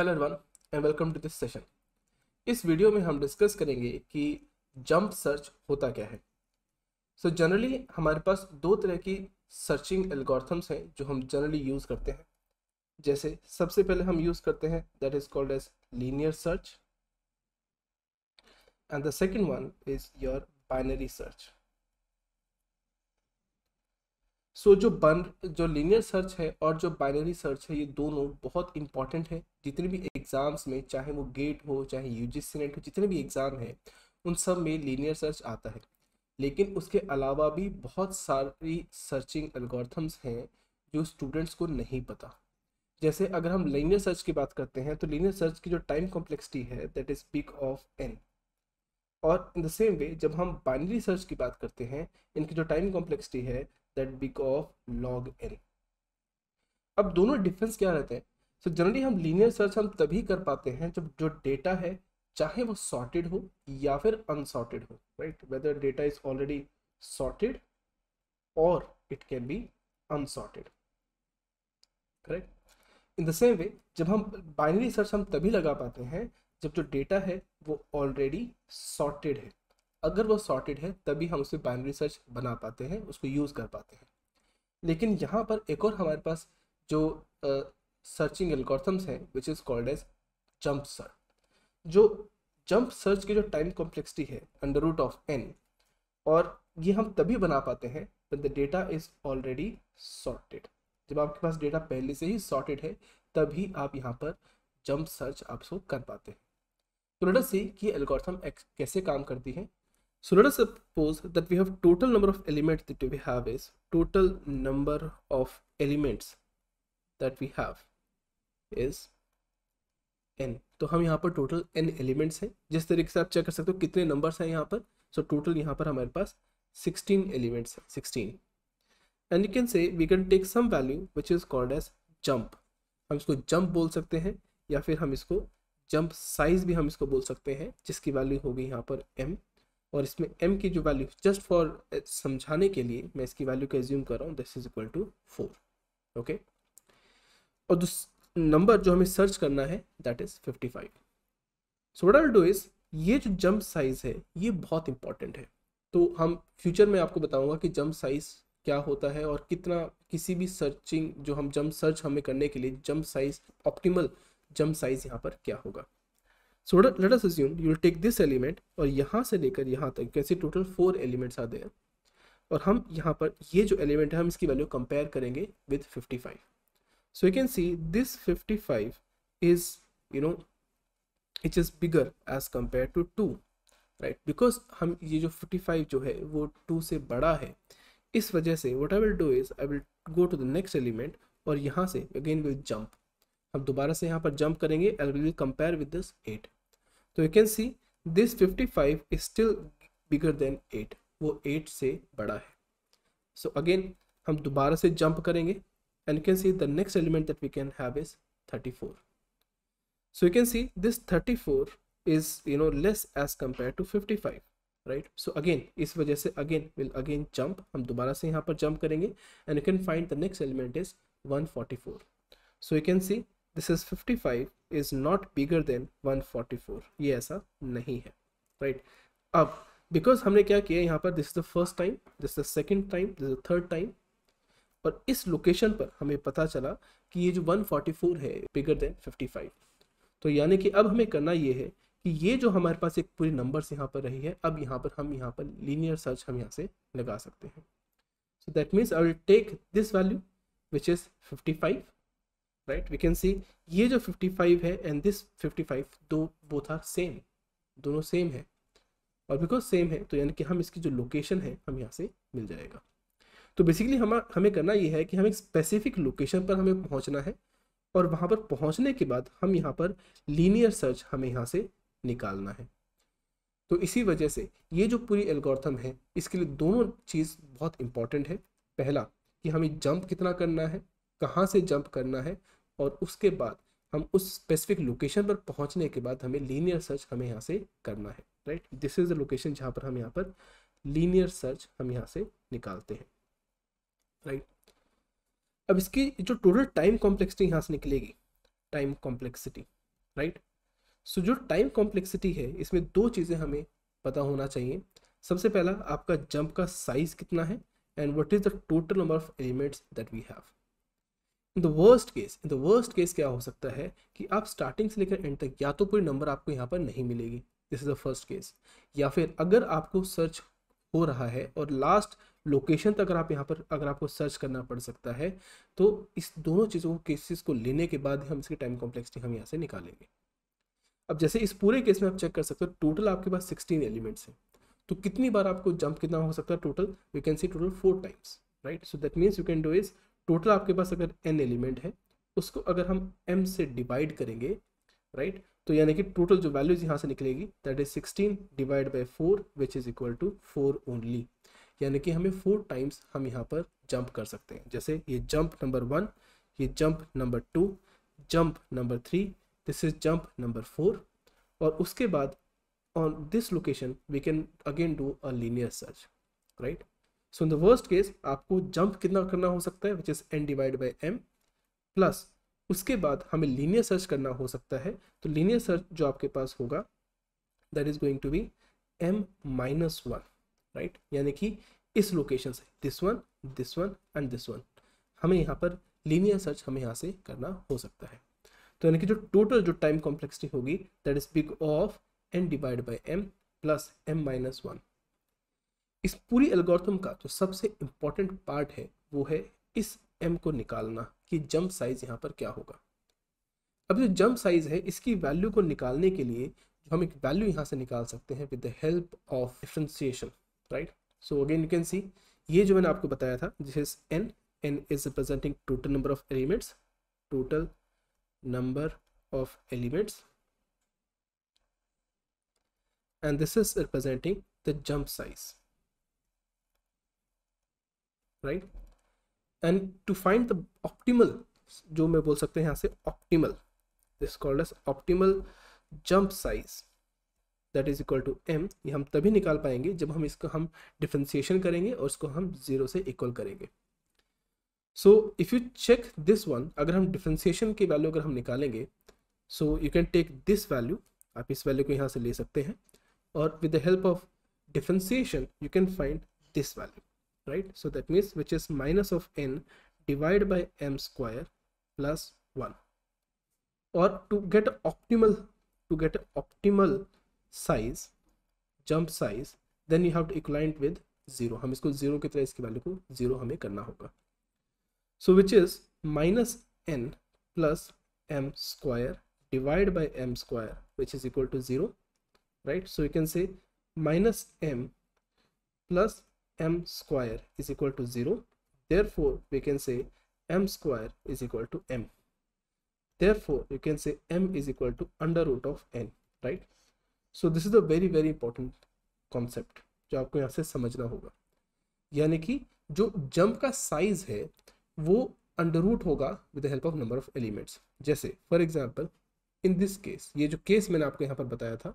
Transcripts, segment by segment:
Hello everyone and welcome to this session इस video में हम डिस्कस करेंगे कि जंप सर्च होता क्या है सो so जनरली हमारे पास दो तरह की सर्चिंग एल्गोरिथम्स हैं जो हम जनरली यूज़ करते हैं जैसे सबसे पहले हम यूज़ करते हैं that is called as linear search and the second one is your binary search so so, जो बन जो लीनियर सर्च है और जो बाइनरी सर्च है ये दोनों बहुत इंपॉर्टेंट है जितने भी एग्ज़ाम्स में चाहे वो गेट हो चाहे यू जी नेट हो जितने भी एग्ज़ाम है उन सब में लीनियर सर्च आता है लेकिन उसके अलावा भी बहुत सारी सर्चिंग एल्गोरिथम्स हैं जो स्टूडेंट्स को नहीं पता जैसे अगर हम लीनियर सर्च की बात करते हैं तो लीनियर सर्च की जो टाइम कॉम्प्लेक्सिटी है that is big of n और इन द सेम वे जब हम बाइनरी सर्च की बात करते हैं इनकी जो टाइम कॉम्प्लेक्सिटी है that big of log n अब दोनों डिफरेंस क्या रहते हैं सो so जनरली हम लीनियर सर्च हम तभी कर पाते हैं जब जो डेटा है चाहे वो सॉर्टेड हो या फिर अनसॉर्टेड हो right whether data is already sorted और it can be unsorted correct in the same way जब हम बाइनरी सर्च हम तभी लगा पाते हैं जब जो डेटा है वो ऑलरेडी सॉर्टेड है अगर वो सॉर्टेड है तभी हम उसे बाइनरी सर्च बना पाते हैं उसको यूज़ कर पाते हैं लेकिन यहाँ पर एक और हमारे पास जो सर्चिंग एल्गोथम्स हैं which is called as jump search जो जंप सर्च की जो टाइम कॉम्प्लेक्सिटी है अंडर रूट ऑफ एन और ये हम तभी बना पाते हैं the data is already sorted जब आपके पास डेटा पहले से ही सॉर्टेड है तभी आप यहाँ पर जंप सर्च आप सो कर पाते हैं तो लेट सी कि एल्गोरिथम कैसे काम करती है So let us suppose that we have total number of elements that we have is total number of elements that we have is n. तो हम यहाँ पर total n elements हैं जिस तरीके से आप चेक कर सकते हो कितने numbers हैं यहाँ पर so total यहाँ पर हमारे पास 16 elements हैं 16 and you can say we can take some value which is called as jump हम इसको jump बोल सकते हैं या फिर हम इसको jump size भी हम इसको बोल सकते हैं जिसकी value होगी यहाँ पर m और इसमें m की जो वैल्यू जस्ट फॉर समझाने के लिए मैं इसकी वैल्यू को एज्यूम कर रहा हूँ this is equal to four okay और जो नंबर जो हमें सर्च करना है that is fifty five so what are do is ये जो जंप साइज है ये बहुत इंपॉर्टेंट है तो हम फ्यूचर में आपको बताऊंगा कि जंप साइज क्या होता है और कितना किसी भी सर्चिंग जो हम जंप सर्च हमें करने के लिए jump size optimal jump size यहाँ पर क्या होगा so let us assume you will take this element और यहाँ से लेकर यहाँ तक कैसे टोटल फोर एलिमेंट्स आते हैं और हम यहाँ पर ये जो एलिमेंट है हम इसकी वैल्यू कंपेयर करेंगे with fifty five so you can see this fifty five is you know it is bigger as compare to two right because हम ये जो फिफ्टी फाइव जो है वो टू से बड़ा है इस वजह से what I will do is I will go to the next element और यहाँ से अगेन विल जंप अब दोबारा से यहाँ पर जंप करेंगे and will compare with this eight तो you can see this 55 five is still bigger than eight वो एट से बड़ा है सो so अगेन हम दोबारा से जंप करेंगे and you can see the next element that we can have is 34 four so you can see this 34 four is you know less as compare to 55 five right so again इस वजह से again will again jump हम दोबारा से यहाँ पर jump करेंगे and you can find the next element is one forty four so you can see this is 55 is not bigger than 144 ये ऐसा नहीं है राइट right? अब बिकॉज हमने क्या किया यहाँ पर this is the first time this the second time this the third time और इस लोकेशन पर हमें पता चला कि ये जो 144 है बिगर देन 55 तो यानी कि अब हमें करना ये है कि ये जो हमारे पास एक पूरी नंबर यहाँ पर रही है अब यहाँ पर हम यहाँ पर लीनियर सर्च हम यहाँ से लगा सकते हैं so that means I will take this value which is 55 right we can see ये जो 55 है एंड दिस 55 दो बोथ आर सेम दोनों सेम है और बिकॉज सेम है तो यानी कि हम इसकी जो लोकेशन है हम यहाँ से मिल जाएगा तो बेसिकली हम हमें करना ये है कि हम एक स्पेसिफिक लोकेशन पर हमें पहुँचना है और वहाँ पर पहुँचने के बाद हम यहाँ पर लीनियर सर्च हमें यहाँ से निकालना है तो इसी वजह से ये जो पूरी एल्गोरिथम है इसके लिए दोनों चीज़ बहुत इंपॉर्टेंट है पहला कि हमें जंप कितना करना है कहाँ से जंप करना है और उसके बाद हम उस स्पेसिफिक लोकेशन पर पहुंचने के बाद हमें लीनियर सर्च हमें यहाँ से करना है right this is the location जहाँ पर हम यहाँ पर लीनियर सर्च हम यहाँ से निकालते हैं राइट अब इसकी जो टोटल टाइम कॉम्प्लेक्सिटी यहाँ से निकलेगी टाइम कॉम्प्लेक्सिटी राइट सो जो टाइम कॉम्प्लेक्सिटी है इसमें दो चीज़ें हमें पता होना चाहिए सबसे पहला आपका जंप का साइज कितना है and what is the total number of elements that we have in the worst case in the worst case क्या हो सकता है कि आप स्टार्टिंग से लेकर एंड तक या तो कोई नंबर आपको यहाँ पर नहीं मिलेगी this is the first case या फिर अगर आपको सर्च हो रहा है और लास्ट लोकेशन तक अगर आप यहाँ पर अगर आपको सर्च करना पड़ सकता है तो इस दोनों चीज़ों को केसेस को लेने के बाद हम इसकी टाइम कॉम्प्लेक्सिटी हम यहाँ से निकालेंगे अब जैसे इस पूरे केस में आप चेक कर सकते हो टोटल आपके पास सिक्सटीन एलिमेंट्स हैं तो कितनी बार आपको जंप कितना हो सकता है total you can see total four times right so that means you can do is total आपके पास अगर एन एलिमेंट है उसको अगर हम एम से डिवाइड करेंगे राइट right? तो यानी कि टोटल जो वैल्यूज यहाँ से निकलेगी that is sixteen divide by four which is equal to four only यानी कि हमें फोर टाइम्स हम यहाँ पर जंप कर सकते हैं जैसे ये जंप नंबर वन ये jump number two jump number three this is jump number four और उसके बाद on this location we can again do a linear search right so in the worst case आपको जंप कितना करना हो सकता है which is n divide by m plus उसके बाद हमें लीनियर सर्च करना हो सकता है तो लीनियर सर्च जो आपके पास होगा that is going to be m minus one right यानी कि इस लोकेशन से this one this one and this one हमें यहाँ पर लीनियर सर्च हमें यहाँ से करना हो सकता है तो यानी कि जो टोटल जो टाइम कॉम्प्लेक्सिटी होगी that is big of n divide by m plus m minus one इस पूरी एल्गोरिथम का जो सबसे इम्पोर्टेंट पार्ट है वो है इस एम को निकालना कि जंप साइज यहाँ पर क्या होगा अब जो जंप साइज है इसकी वैल्यू को निकालने के लिए जो हम एक वैल्यू यहाँ से निकाल सकते हैं with the help of differentiation right so again you can see ये जो मैंने आपको बताया था this is n n is representing total number of elements total number of elements and this is representing the jump size right and to find the optimal जो मैं बोल सकते हैं यहाँ से optimal this called as optimal jump size that is equal to m ये हम तभी निकाल पाएंगे जब हम इसको हम डिफ्रेंसिएशन करेंगे और इसको हम जीरो से इक्वल करेंगे so if you check this one अगर हम डिफ्रेंसिएशन की वैल्यू अगर हम निकालेंगे so you can take this value आप इस वैल्यू को यहाँ से ले सकते हैं और with the help of differentiation you can find this value right so that means which is minus of n divided by m square plus 1 or to get optimal to get optimal size jump size then you have to equivalent with 0 hum isko 0 ki tarah 0 hame karna hoga so which is minus n plus m square divided by m square which is equal to 0 right so you can say minus m plus m square is equal to 0 therefore we can say m square is equal to m therefore you can say m is equal to under root of n right so this is a very very important concept जो आपको यहाँ से समझना होगा यानी कि जो jump का साइज है वो अंडर रूट होगा with the help of number of elements जैसे for example in this case ये जो केस मैंने आपको यहाँ पर बताया था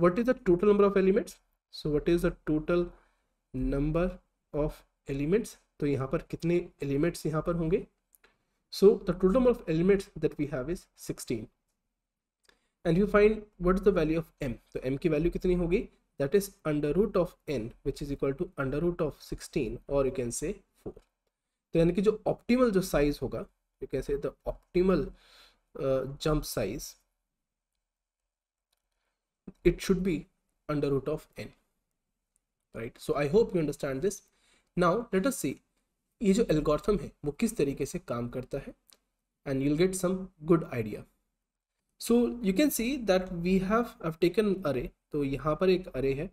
what is the total number of elements so what is the total number of elements तो यहाँ पर कितने एलिमेंट्स यहाँ पर होंगे so the total number of elements that we have is 16 and you find what is the value of m तो m की value कितनी होगी that is under root of n which is equal to under root of 16 और you can से 4 तो यानी कि जो ऑप्टिमल जो साइज होगा you can say the optimal jump size it should be under root of n right so I hope you understand this now let us see ये जो एल्गोरिथम है वो किस तरीके से काम करता है and you'll get some good idea so you can see that we have have taken array तो यहाँ पर एक अरे है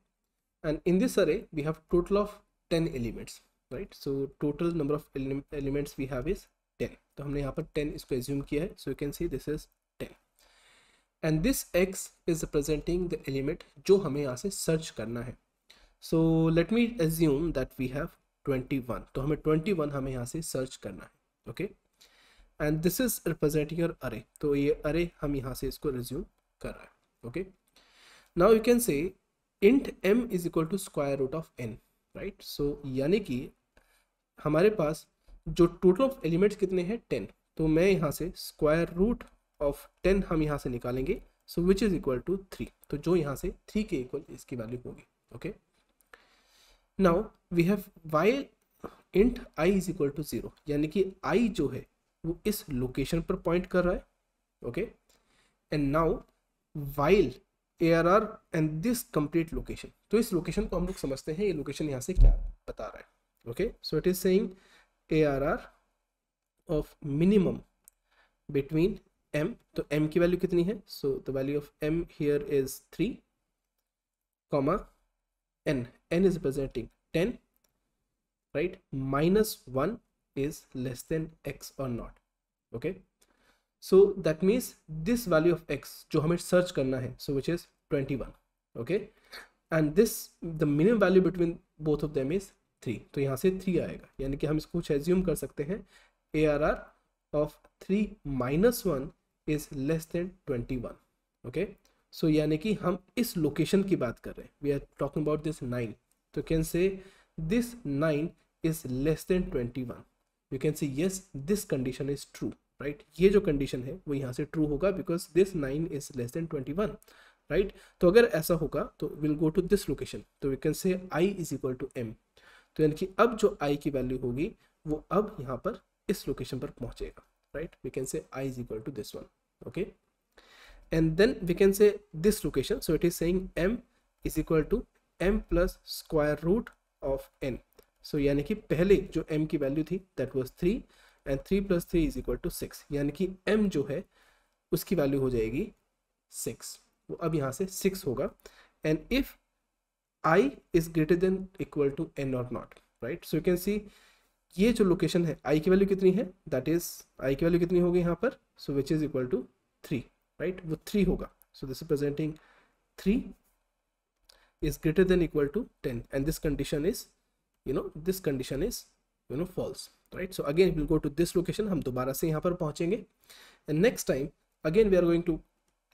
and in this array we have total of ten elements right so total number of elements we have is ten तो हमने यहाँ पर ten इसको एज्यूम किया है so you can see this is ten and this x is representing the element जो हमें यहाँ से सर्च करना है so let me assume that we have 21 तो हमें 21 हमें यहाँ से सर्च करना है okay and this is representing your array तो ये अरे हम यहाँ से इसको रिज्यूम कर रहे हैं okay now you can say int m is equal to square root of n right so यानी कि हमारे पास जो टोटल ऑफ एलिमेंट्स कितने हैं टेन तो मैं यहाँ से स्क्वायर रूट ऑफ टेन हम यहाँ से निकालेंगे so which is equal to three तो जो यहाँ से थ्री के इक्वल इसकी वैल्यू होगी okay okay? Now we have while int i is equal to zero यानी कि आई जो है वो इस लोकेशन पर पॉइंट कर रहा है okay and now while a r and this complete location तो इस लोकेशन को हम लोग समझते हैं ये लोकेशन यहाँ से क्या बता रहा है okay so it is saying a r r of minimum between m तो एम की वैल्यू कितनी है so the value of m here is three comma n n is representing 10 right minus 1 is less than x or not okay so that means this value of x jo हमें search karna hai, so which is 21 okay and this the minimum value between both of them is 3 तो यहाँ se 3 aayega yani ki hum isko kuch assume kar sakte hain ARR of 3 minus 1 is less than 21 okay so so, यानी कि हम इस location की बात कर रहे हैं we are talking about this nine तो can say this nine is less than twenty one you can say yes this condition is true right ये जो कंडीशन है वो यहाँ से ट्रू होगा because this nine is less than twenty one right तो अगर ऐसा होगा तो will go to this location तो we can say i is equal to m तो यानी कि अब जो आई की वैल्यू होगी वो अब यहाँ पर इस लोकेशन पर पहुँचेगा right we can say i is equal to this one okay and then we can say this location so it is saying m is equal to m plus square root of n so so, यानी कि पहले जो m की value थी that was three and three plus three is equal to six यानी कि m जो है उसकी वैल्यू हो जाएगी सिक्स वो अब यहाँ से सिक्स होगा and if i is greater than equal to n और not right so you can see ये जो लोकेशन है आई की वैल्यू कितनी है दैट इज आई की वैल्यू कितनी होगी यहाँ पर so which is equal to three right वो थ्री होगा so this is presenting three is greater than equal to ten and this condition is you know this condition is you know false right so again will go to this location हम दोबारा से यहाँ पर पहुँचेंगे and next time again we are going to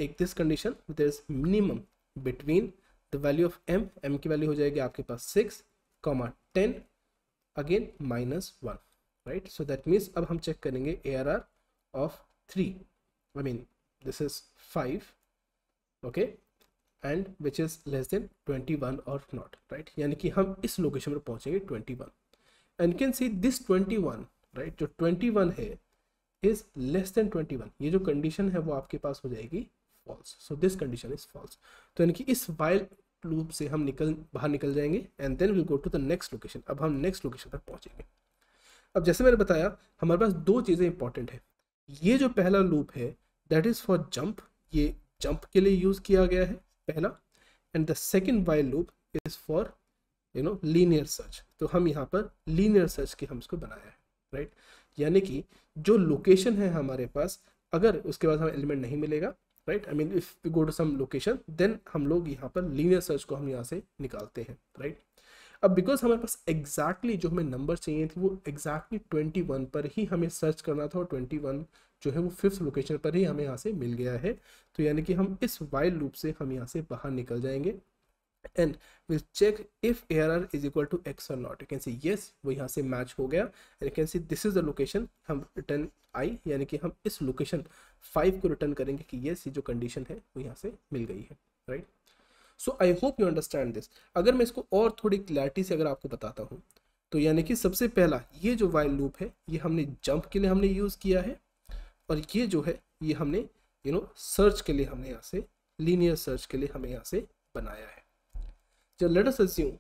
एक this condition there is minimum between the value of m m की value हो जाएगी आपके पास six comma ten again minus one right so that means अब हम चेक करेंगे a r r of three I mean this is 5 okay and which is less than 21 और not right यानी कि हम इस लोकेशन पर पहुंचेंगे 21 and can see this 21 right जो 21 है इज लेस देन 21 ये जो कंडीशन है वो आपके पास हो जाएगी false so this condition is false तो यानी कि इस वाइल लूप से हम निकल बाहर निकल जाएंगे and then will go to the next location अब हम नेक्स्ट लोकेशन तक पहुंचेंगे अब जैसे मैंने बताया हमारे पास दो चीज़ें इंपॉर्टेंट है ये जो पहला लूप है दैट इज़ फॉर जंप ये जंप के लिए यूज़ किया गया है पहला and the second while loop is for you know linear search तो हम यहाँ पर लीनियर सर्च के हम इसको बनाया है राइट यानी कि जो लोकेशन है हमारे पास अगर उसके बाद हमें एलिमेंट नहीं मिलेगा right I mean if we go to some location then हम लोग यहाँ पर लीनियर सर्च को हम यहाँ से निकालते हैं राइट अब बिकॉज हमारे पास एग्जैक्टली exactly जो हमें नंबर चाहिए थे वो एग्जैक्टली ट्वेंटी वन पर ही हमें सर्च करना था और ट्वेंटी वन जो है वो फिफ्थ लोकेशन पर ही हमें यहाँ से मिल गया है तो यानी कि हम इस वाइल लूप से हम यहाँ से बाहर निकल जाएंगे and will check if a r is equal to x or not you can see yes वो यहाँ से मैच हो गया and can see this is the location हम रिटर्न आई यानी कि हम इस लोकेशन फाइव को रिटर्न करेंगे कि येस ये जो कंडीशन है वो यहाँ से मिल गई है right so I hope you understand this अगर मैं इसको और थोड़ी क्लैरिटी से अगर आपको बताता हूँ तो यानी कि सबसे पहला ये जो वाइल लूप है ये हमने जंप के लिए हमने यूज़ किया है और ये जो है ये हमने यू नो सर्च के लिए हमने यहाँ से लीनियर सर्च के लिए हमें यहाँ से बनाया है जब लेटस एज्यूम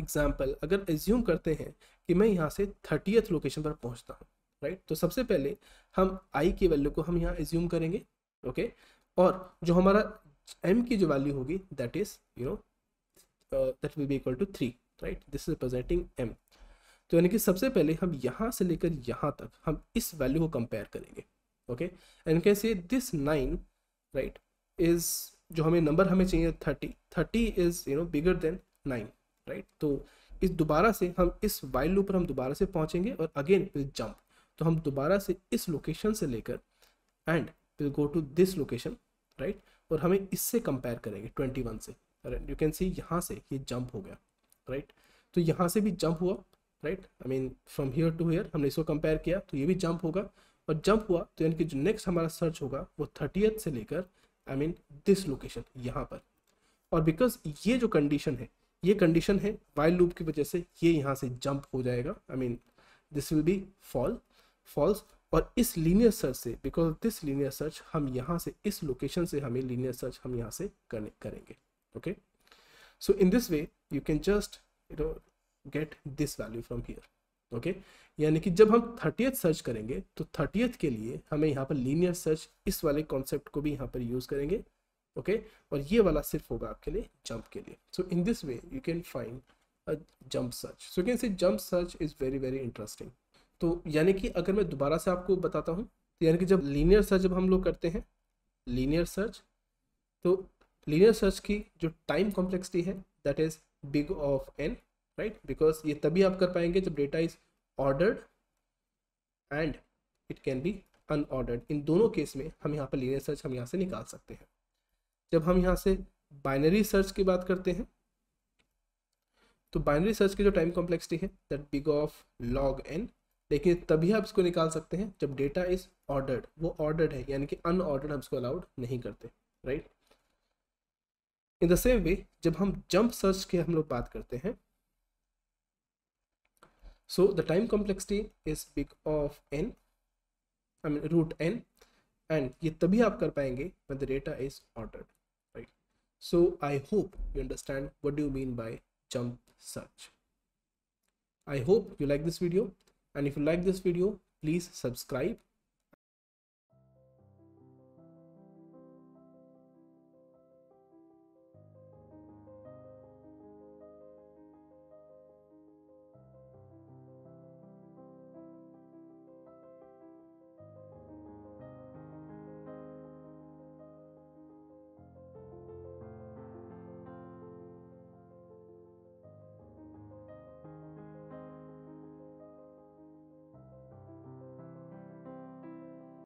एग्जाम्पल अगर एज्यूम करते हैं कि मैं यहाँ से थर्टीथ लोकेशन पर पहुँचता हूँ राइट तो सबसे पहले हम आई की वैल्यू को हम यहाँ एज्यूम करेंगे ओके और जो हमारा एम की जो वैल्यू होगी that is you know that will be equal to three right this is representing m तो यानी कि सबसे पहले हम यहाँ से लेकर यहाँ तक हम इस वैल्यू को कंपेयर करेंगे okay and can say this nine right is जो हमें नंबर हमें चाहिए thirty thirty is you know bigger than nine right तो इस दोबारा से हम इस वाइल लूप पर हम दोबारा से पहुँचेंगे और अगेन विल जंप तो हम दोबारा से इस लोकेशन से लेकर and will go to this location right और हमें इससे कंपेयर करेंगे ट्वेंटी वन से यू कैन सी यहाँ से ये जंप हो गया राइट right? तो यहाँ से भी जंप हुआ right I mean from here to here हमने इसको कंपेयर किया तो ये भी जंप होगा और जंप हुआ तो यानी कि जो नेक्स्ट हमारा सर्च होगा वो थर्टीथ से लेकर आई मीन दिस लोकेशन यहाँ पर और बिकॉज ये जो कंडीशन है ये कंडीशन है वाइल लूप की वजह से ये यहाँ से जंप हो जाएगा I mean this will be fall false और इस लीनियर सर्च से बिकॉज दिस लीनियर सर्च हम यहाँ से इस लोकेशन से हमें लीनियर सर्च हम यहाँ से करने करेंगे okay so in this way you can just you know get this value from here okay यानी कि जब हम थर्टियथ सर्च करेंगे तो थर्टियथ के लिए हमें यहाँ पर लीनियर सर्च इस वाले कॉन्सेप्ट को भी यहाँ पर यूज़ करेंगे ओके okay? और ये वाला सिर्फ होगा आपके लिए जंप के लिए so in this way you can find a jump search so can say jump search is very very interesting तो यानी कि अगर मैं दोबारा से आपको बताता हूँ तो यानी कि जब लीनियर सर्च जब हम लोग करते हैं लीनियर सर्च तो लीनियर सर्च की जो टाइम कॉम्प्लेक्सिटी है that is big of n right because ये तभी आप कर पाएंगे जब data is ordered and it can be unordered in दोनों केस में हम यहाँ पर लीनियर सर्च हम यहाँ से निकाल सकते हैं जब हम यहाँ से बाइनरी सर्च की बात करते हैं तो बाइनरी सर्च की जो टाइम कॉम्प्लेक्सिटी है that big of log n लेकिन तभी आप इसको निकाल सकते हैं जब डेटा इज ऑर्डर्ड वो ऑर्डर्ड है यानी कि अनऑर्डर्ड हम इसको अलाउड नहीं करते right in the same way जब हम जंप सर्च की हम लोग बात करते हैं So the time complexity is big of n, I mean root n, and ye tabhi aap kar पाएंगे when the data is ordered, right? So I hope you understand what do you mean by jump search. I hope you like this video, and if you like this video, please subscribe